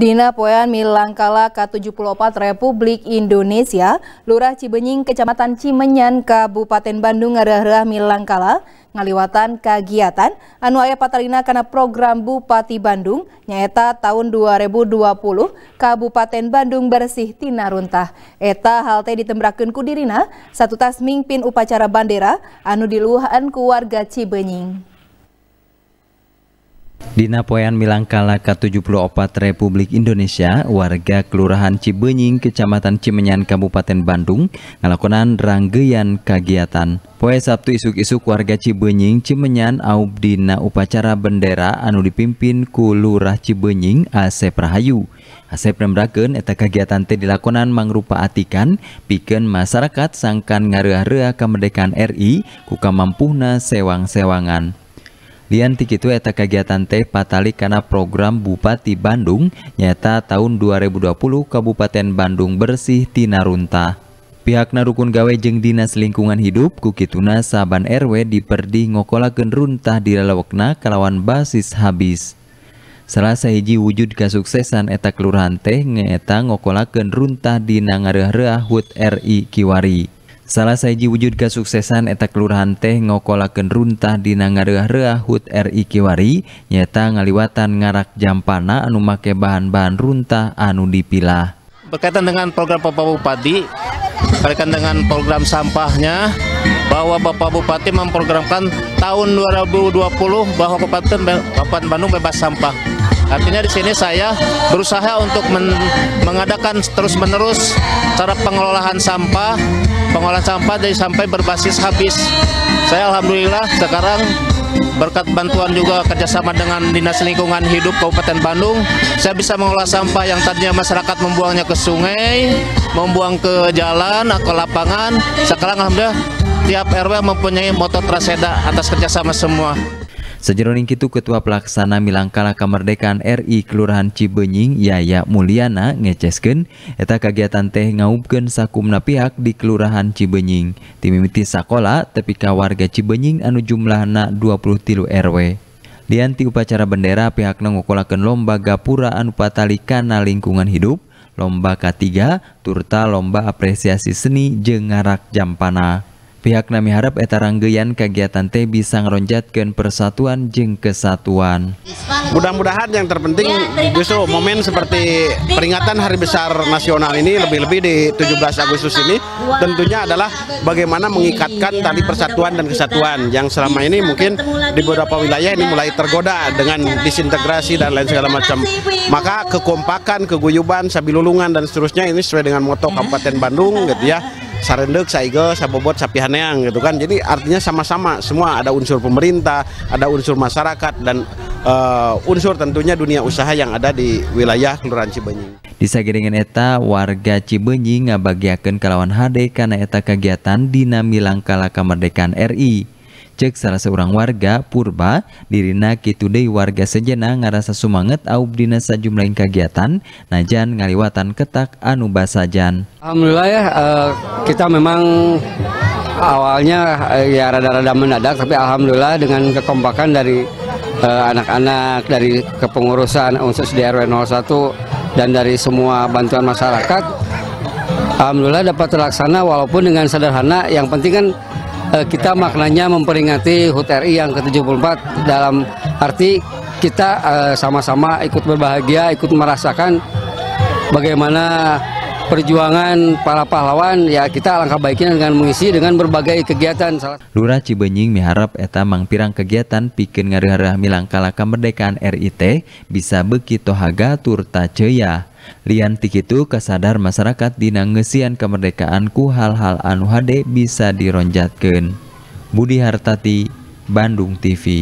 Dina Poyan Milangkala K74 Republik Indonesia, Lurah Cibenying, Kecamatan Cimenyan, Kabupaten Bandung, Ngarah Milangkala, ngaliwatan kegiatan anu aya karena program Bupati Bandung nyaeta tahun 2020 Kabupaten Bandung bersih tina runtah. Eta halte ditembrakkan ku dirina satu tas mingpin upacara bandera anu diluhan ku warga Cibenying. Di Napoyan Milangkala ke-74 Republik Indonesia, warga Kelurahan Cibenying, Kecamatan Cimenyan, Kabupaten Bandung, ngelakonan ranggeyan kegiatan. Poe Sabtu isuk-isuk warga Cibenying, Cimenyan, aub dina upacara bendera anu dipimpin Kulurah Cibening, Cibenying, Asep Rahayu. Asep membraken eta kegiatan teh dilakonan mangrupa atikan, piken masyarakat sangkan ngareah-reah kemerdekaan RI, ku kamampuhna sewang-sewangan. Lian itu eta kegiatan teh patali karena program Bupati Bandung nyata tahun 2020 Kabupaten Bandung bersih Tinarunta. Pihak narukun gawe jeng Dinas Lingkungan Hidup Kukituna Saban RW diperdi ngokolaken runtah di Lalawakna kalawan basis habis. Salah hiji wujud kesuksesan eta kelurahan teh ngeeta ngokolaken runtah di Nangareah Hut RI Kiwari salah saji wujud kesuksesan eta kelurahan teh ngokolaken runtah di ngareah-reah HUT RI Kiwari nyata ngaliwatan ngarak jampana anu make bahan-bahan runtah anu dipilah berkaitan dengan program Bapak Bupati berkaitan dengan program sampahnya bahwa Bapak Bupati memprogramkan tahun 2020 bahwa Kabupaten Bandung bebas sampah Artinya di sini saya berusaha untuk men mengadakan terus-menerus cara pengelolaan sampah, pengolahan sampah dari sampai berbasis habis. Saya alhamdulillah sekarang berkat bantuan juga kerjasama dengan Dinas Lingkungan Hidup Kabupaten Bandung, saya bisa mengolah sampah yang tadinya masyarakat membuangnya ke sungai, membuang ke jalan, ke lapangan. Sekarang alhamdulillah tiap RW mempunyai motor traseda atas kerjasama semua. sejeron Kitu ketua pelaksana milangkalalahkemerdekan RI Kelurahan Cibenying Yaya Mulianangecesken eta kagiatan teh ngaupgen sak kumna pihak di Kelurahan Cibenying. Timimiiti sakola tepika warga Cibenying anu jumlah na 20 tilu RW. Dinti upacara bendera pihak legokolaken lomba gapuraan upatalikana lingkungan Hid, Lomba K3, Turta lomba apresiasi seni je ngarak jammpaana. Pihak nami harap etaranggeyan kegiatan t bisa ngeronjatkan persatuan jeng kesatuan. Mudah-mudahan yang terpenting ya, justru momen seperti peringatan Hari Besar Nasional ini lebih-lebih di 17 Agustus ini tentunya adalah bagaimana iya, mengikatkan ya, tali persatuan dan kesatuan yang selama ini mungkin ya, di beberapa wilayah ini iya, mulai tergoda dengan disintegrasi dan lain segala macam. Maka kekompakan, keguyuban, sabilulungan dan seterusnya ini sesuai dengan moto Kabupaten Bandung gitu ya Sarendek, Saigo, Sabobot, Sapihaneang gitu kan. Jadi artinya sama-sama semua ada unsur pemerintah, ada unsur masyarakat dan uh, unsur tentunya dunia usaha yang ada di wilayah Kelurahan Cibenying. Di sagiringan eta warga Cibenying ngabagiakeun kalawan HD karena eta kegiatan dina milangkala Kemerdekaan RI. Cek salah seorang warga purba dirina kitudei warga sejena ngarasa sumanget aub dina sajumlah kegiatan najan ngaliwatan ketak anu basajan. Alhamdulillah ya uh, kita memang awalnya uh, ya rada-rada mendadak tapi alhamdulillah dengan kekompakan dari eh, anak-anak uh, dari kepengurusan unsur di RW 01 dan dari semua bantuan masyarakat Alhamdulillah dapat terlaksana walaupun dengan sederhana yang penting kan Eh, kita maknanya memperingati HUT RI yang ke-74 dalam arti kita eh, sama-sama ikut berbahagia, ikut merasakan bagaimana perjuangan para pahlawan ya kita langkah baiknya dengan mengisi dengan berbagai kegiatan. Lurah Cibenying miharap eta mangpirang kegiatan bikin ngarah milang kala kemerdekaan RIT bisa beki tohaga turta ceya. Lian tikitu kesadar masyarakat dinangesian kemerdekaan kemerdekaanku hal-hal anu hade bisa dironjatkan. Budi Hartati, Bandung TV.